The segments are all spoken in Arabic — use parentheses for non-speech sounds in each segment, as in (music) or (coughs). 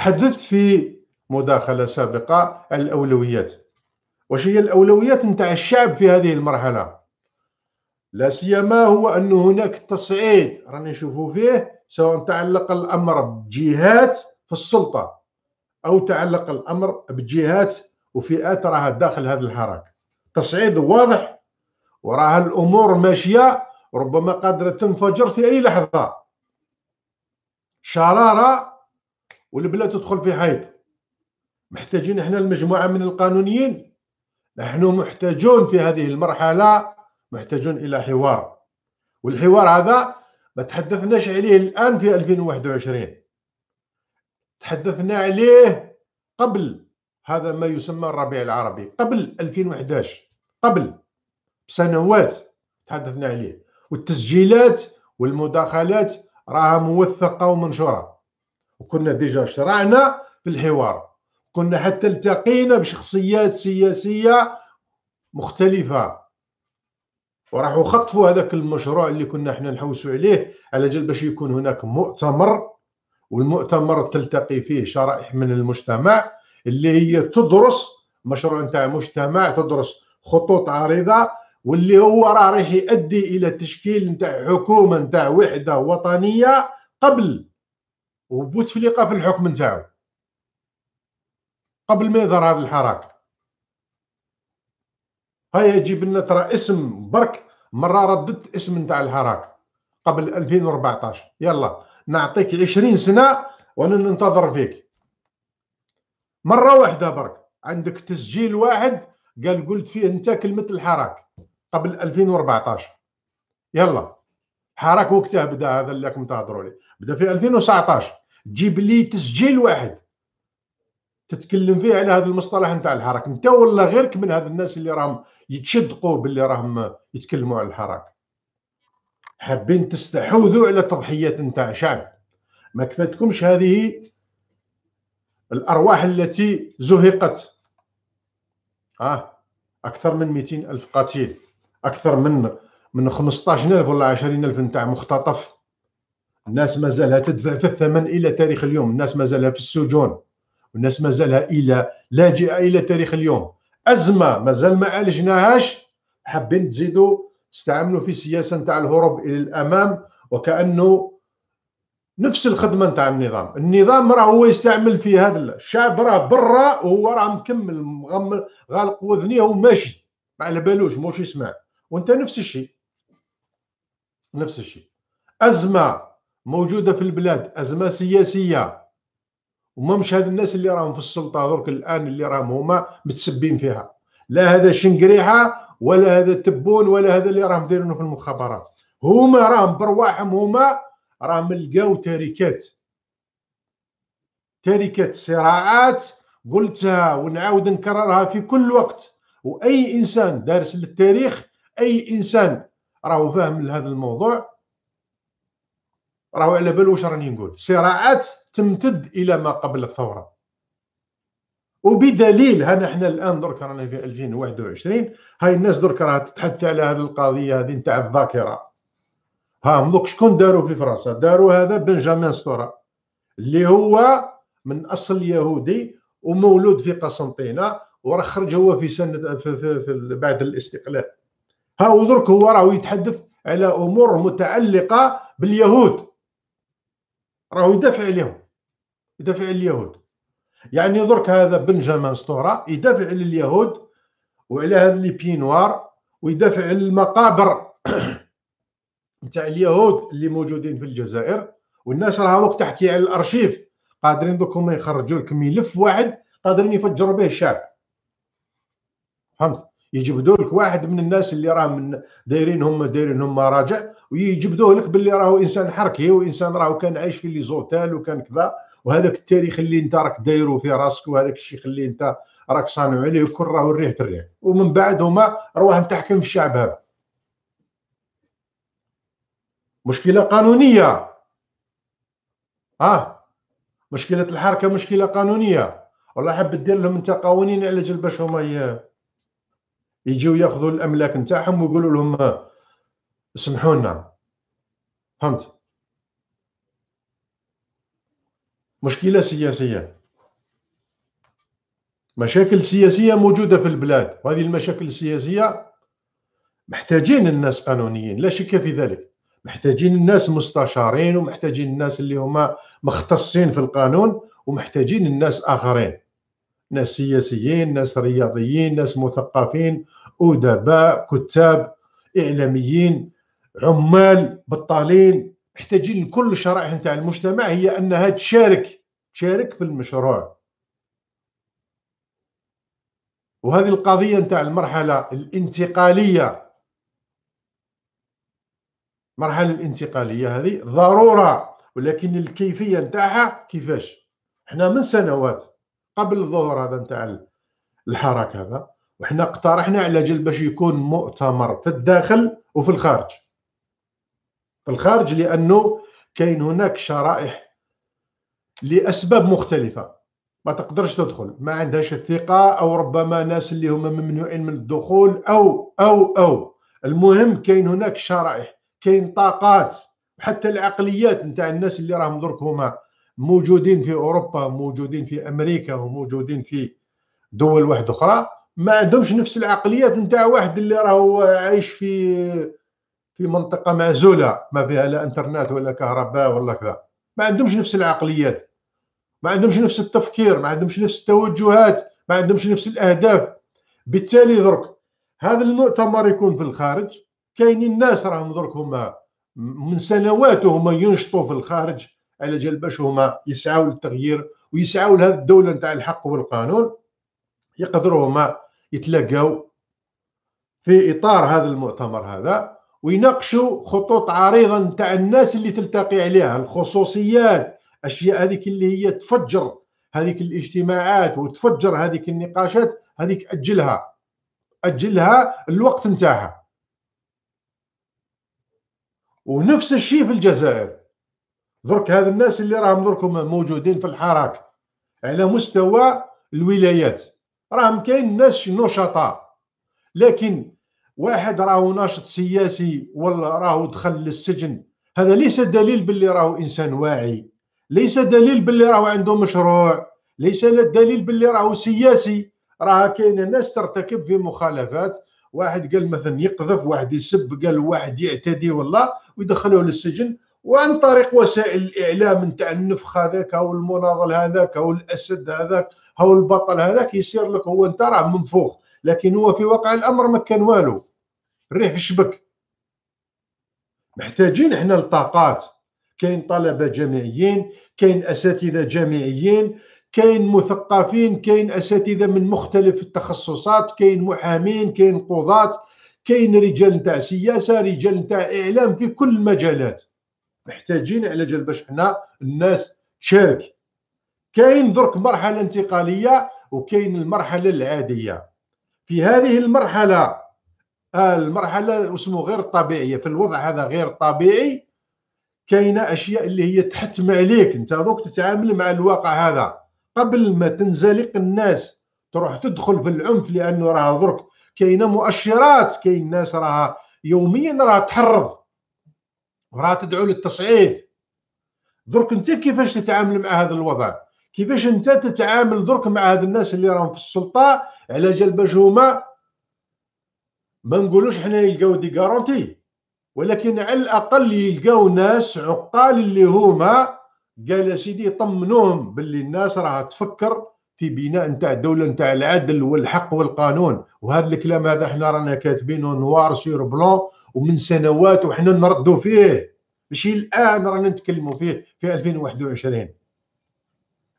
حدث في مداخلة سابقة الأولويات واش هي الأولويات نتاع الشعب في هذه المرحلة لا سيما هو أن هناك تصعيد راني نشوفوا فيه سواء تعلق الأمر بجهات في السلطة أو تعلق الأمر بجهات وفئات راها داخل هذا الحراك تصعيد واضح وراها الأمور ماشية ربما قادرة تنفجر في أي لحظة شرارة والبلاد تدخل في حيط محتاجين احنا المجموعه من القانونيين نحن محتاجون في هذه المرحله محتاجون الى حوار والحوار هذا ما تحدثناش عليه الان في 2021 تحدثنا عليه قبل هذا ما يسمى الربيع العربي قبل 2011 قبل سنوات تحدثنا عليه والتسجيلات والمداخلات راها موثقه ومنشوره وكنا ديجا شرعنا في الحوار كنا حتى التقينا بشخصيات سياسية مختلفة وراحوا خطفوا هذاك المشروع اللي كنا احنا نحوسوا عليه على جال باش يكون هناك مؤتمر والمؤتمر تلتقي فيه شرائح من المجتمع اللي هي تدرس مشروع نتاع مجتمع تدرس خطوط عريضة واللي هو راه راح يؤدي إلى تشكيل نتاع حكومة نتاع وحدة وطنية قبل وبوتفليقه في الحكم نتاعو قبل ما يظهر هذا الحراك هيا جيب لنا ترى اسم برك مره رددت اسم نتاع الحراك قبل 2014 يلا نعطيك 20 سنه وانا ننتظر فيك مره واحده برك عندك تسجيل واحد قال قلت فيه انت كلمه الحراك قبل 2014 يلا حراك وقتها بدا هذا اللي راكم تهضروا عليه بدا في 2019 جيب لي تسجيل واحد تتكلم فيه على هذا المصطلح نتاع الحراك انت ولا غيرك من هذا الناس اللي راهم يتشدقوا باللي راهم يتكلموا على الحراك حابين تستحوذوا على التضحيات نتاع شعب ما كفاتكمش هذه الارواح التي زهقت اه اكثر من 200 الف قتيل اكثر من من 15000 ولا 20000 نتاع مختطف الناس مازالها تدفع في الثمن الى تاريخ اليوم الناس مازالها في السجون والناس مازالها الى لاجئه الى تاريخ اليوم ازمه مازال ما عالجناهاش حابين تزيدوا تستعملوا في سياسه نتاع الهروب الى الامام وكانه نفس الخدمه نتاع النظام النظام راه هو يستعمل في هذا الشعب راه برا وهو راه مكمل غالق وذنيه وماشي ما على بالوش موش يسمع وانت نفس الشيء نفس الشيء ازمه موجوده في البلاد ازمه سياسيه وما مش هاد الناس اللي راهم في السلطه درك الان اللي راهم هما متسبين فيها لا هذا شنقريحه ولا هذا تبون ولا هذا اللي راهم دايرينه في المخابرات هما راهم برواحهم هما راهم لقاو تركات تركات صراعات قلتها ونعاود نكررها في كل وقت واي انسان دارس للتاريخ اي انسان راهو فاهم لهذا الموضوع راهو على بال واش راني نقول صراعات تمتد الى ما قبل الثوره وبدليل هنا احنا الان درك رانا في 2021 هاي الناس درك راه تتحدث على هذه القضيه هذه نتاع الذاكره ها دوك شكون داروا في فرنسا داروا هذا بنجامين ستورا اللي هو من اصل يهودي ومولود في قسنطينه وراه خرج هو في سنه في, في, في بعد الاستقلال ها ودرك هو راه يتحدث على امور متعلقه باليهود راهو يدافع عليهم يدافع على اليهود يعني درك هذا بنجامان ستورا يدافع على اليهود وعلى هذا لي بينوار ويدافع على المقابر (coughs) نتاع اليهود اللي موجودين في الجزائر والناس راه دوك تحكي على الارشيف قادرين دوك هما يخرجوا لك ملف واحد قادرين يفجروا به الشعب فهمت يجبدوا لك واحد من الناس اللي راه من دايرين هم دايرين هم راجع ويجبدوه لك باللي راهو انسان حركي وانسان راهو كان عايش في لي زوتيل وكان كذا وهذاك التاريخ اللي انت راك دايرو في راسك وهذاك الشيخ اللي انت راك صانع عليه وكل راهو الريح في الريح ومن بعد هما رواح تحكم في الشعب هذا مشكله قانونيه ها مشكله الحركه مشكله قانونيه والله حاب دير لهم انت قوانين على جل باش هما يجيو ياخذوا الاملاك نتاعهم ويقولوا لهم اسمحوا لنا فهمت مشكله سياسيه مشاكل سياسيه موجوده في البلاد وهذه المشاكل السياسيه محتاجين الناس قانونيين لا شك في ذلك محتاجين الناس مستشارين ومحتاجين الناس اللي هما مختصين في القانون ومحتاجين الناس اخرين ناس سياسيين ناس رياضيين ناس مثقفين أدباء كتاب إعلاميين عمال بطالين محتاجين لكل الشرائح نتاع المجتمع هي أنها تشارك تشارك في المشروع وهذه القضية نتاع المرحلة الانتقالية المرحلة الانتقالية هذه ضرورة ولكن الكيفية نتاعها كيفاش؟ احنا من سنوات قبل ظهور هذا نتاع الحراك هذا وحنا اقترحنا على جل باش يكون مؤتمر في الداخل وفي الخارج في الخارج لانه كاين هناك شرائح لاسباب مختلفه ما تقدرش تدخل ما عندهاش الثقه او ربما ناس اللي هما ممنوعين من الدخول او او او المهم كاين هناك شرائح كاين طاقات حتى العقليات نتاع الناس اللي راهم درك هما موجودين في اوروبا موجودين في امريكا وموجودين في دول واحد اخرى ما عندهمش نفس العقليات نتاع واحد اللي راهو عايش في في منطقه معزوله ما فيها لا انترنت ولا كهرباء ولا كذا ما عندهمش نفس العقليات ما عندهمش نفس التفكير ما عندهمش نفس التوجهات ما عندهمش نفس الاهداف بالتالي درك هذا المؤتمر يكون في الخارج كاينين الناس راهم درك هما من سنوات هما ينشطوا في الخارج على جال باش هما يسعوا للتغيير ويسعوا لهذه الدوله نتاع الحق والقانون يقدروا هما يتلاقاو في اطار هذا المؤتمر هذا ويناقشوا خطوط عريضه نتاع الناس اللي تلتقي عليها الخصوصيات اشياء هذيك اللي هي تفجر هذيك الاجتماعات وتفجر هذيك النقاشات هذيك اجلها اجلها الوقت نتاعها ونفس الشيء في الجزائر درك هذا الناس اللي راهم دركم موجودين في الحراك على مستوى الولايات راهم كاين ناس نشطاء لكن واحد راهو ناشط سياسي ولا راهو دخل للسجن هذا ليس دليل باللي راهو انسان واعي ليس دليل باللي راهو عنده مشروع ليس دليل باللي راهو سياسي راه كاين ناس ترتكب في مخالفات واحد قال مثلا يقذف واحد يسب قال واحد يعتدي والله ويدخلوه للسجن وعن طريق وسائل الاعلام نتاع النفخ هذاك او المناضل هذاك او الاسد هذاك او البطل هذاك يصير لك هو انت راه منفوخ لكن هو في واقع الامر ما كان والو الريح شبك محتاجين احنا لطاقات كاين طلبه جامعيين كاين اساتذه جامعيين كاين مثقفين كاين اساتذه من مختلف التخصصات كاين محامين كاين قضاه كاين رجال نتاع سياسه رجال نتاع اعلام في كل المجالات محتاجين على جال باش حنا الناس تشارك كاين درك مرحله انتقاليه وكاين المرحله العاديه في هذه المرحله المرحله اسمه غير الطبيعيه في الوضع هذا غير طبيعي كاينه اشياء اللي هي تحتم عليك انت دوك تتعامل مع الواقع هذا قبل ما تنزلق الناس تروح تدخل في العنف لانه راه درك كاينه مؤشرات كاين ناس راها يوميا راها تحرض راه تدعو للتصعيد درك انت كيفاش تتعامل مع هذا الوضع كيفاش انت تتعامل درك مع هاد الناس اللي راهم في السلطه على جال باش هما ما نقولوش حنا يلقاو دي غارونتي ولكن على الاقل يلقاو ناس عقال اللي هما قال سيدي طمنوهم باللي الناس راها تفكر في بناء نتاع الدوله نتاع العدل والحق والقانون وهذا الكلام هذا حنا رانا كاتبينه نوار سير بلون ومن سنوات وحنا نردوا فيه ماشي الان رانا نتكلموا فيه في 2021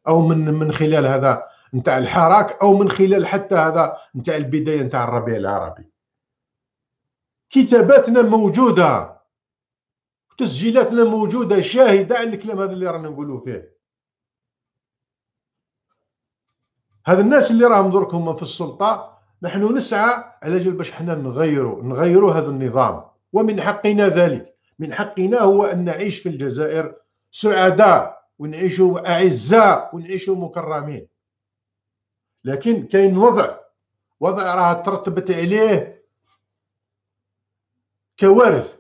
او من من خلال هذا نتاع الحراك او من خلال حتى هذا نتاع البدايه نتاع الربيع العربي كتاباتنا موجوده تسجيلاتنا موجوده شاهده على الكلام هذا اللي رانا نقولوا فيه هذا الناس اللي راهم درك هما في السلطه نحن نسعى على جل باش حنا نغيروا نغيروا هذا النظام ومن حقنا ذلك من حقنا هو ان نعيش في الجزائر سعداء ونعيش اعزاء ونعيش مكرمين لكن كاين وضع وضع راه ترتبت عليه كوارث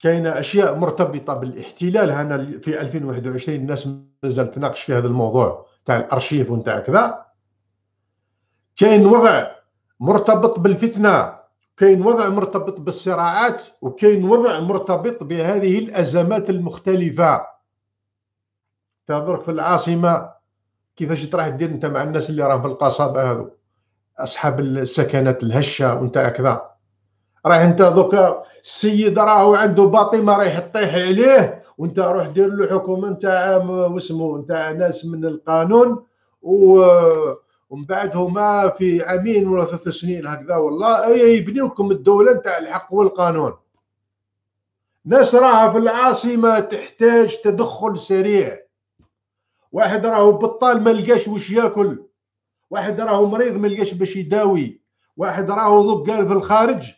كاين اشياء مرتبطه بالاحتلال هنا في 2021 الناس مازال تناقش في هذا الموضوع تاع الارشيف ونتاع كذا كاين وضع مرتبط بالفتنه كاين وضع مرتبط بالصراعات وكاين وضع مرتبط بهذه الازمات المختلفه تهضرك في العاصمه كيفاش تروح دير انت مع الناس اللي راهم في القصابه هذو اصحاب السكنات الهشه وانت هكذا رايح انت دوكا السيد راهو عنده باطمه رايح تطيح عليه وانت روح دير له حكومه انت واسمو انت ناس من القانون و ومن بعد هما في عامين ولا ثلاث سنين هكذا والله يبنيوكم الدوله نتاع الحق والقانون ناس راها في العاصمه تحتاج تدخل سريع واحد راهو بطال ما لقاش واش ياكل واحد راهو مريض ما لقاش باش يداوي واحد راهو ضب قال في الخارج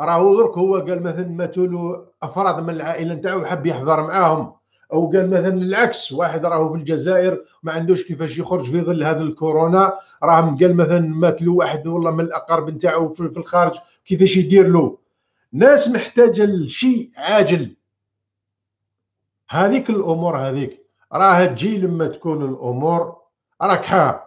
راهو درك هو قال مثلا ماتولو افراد من العائله نتاعو حب يحضر معاهم او قال مثلا العكس واحد راهو في الجزائر ما عندوش كيفاش يخرج في ظل هذا الكورونا راه قال مثلا له واحد والله من الاقارب نتاعو في الخارج كيفاش يدير له ناس محتاجه لشيء عاجل هذيك الامور هذيك راه تجي لما تكون الامور راك حاب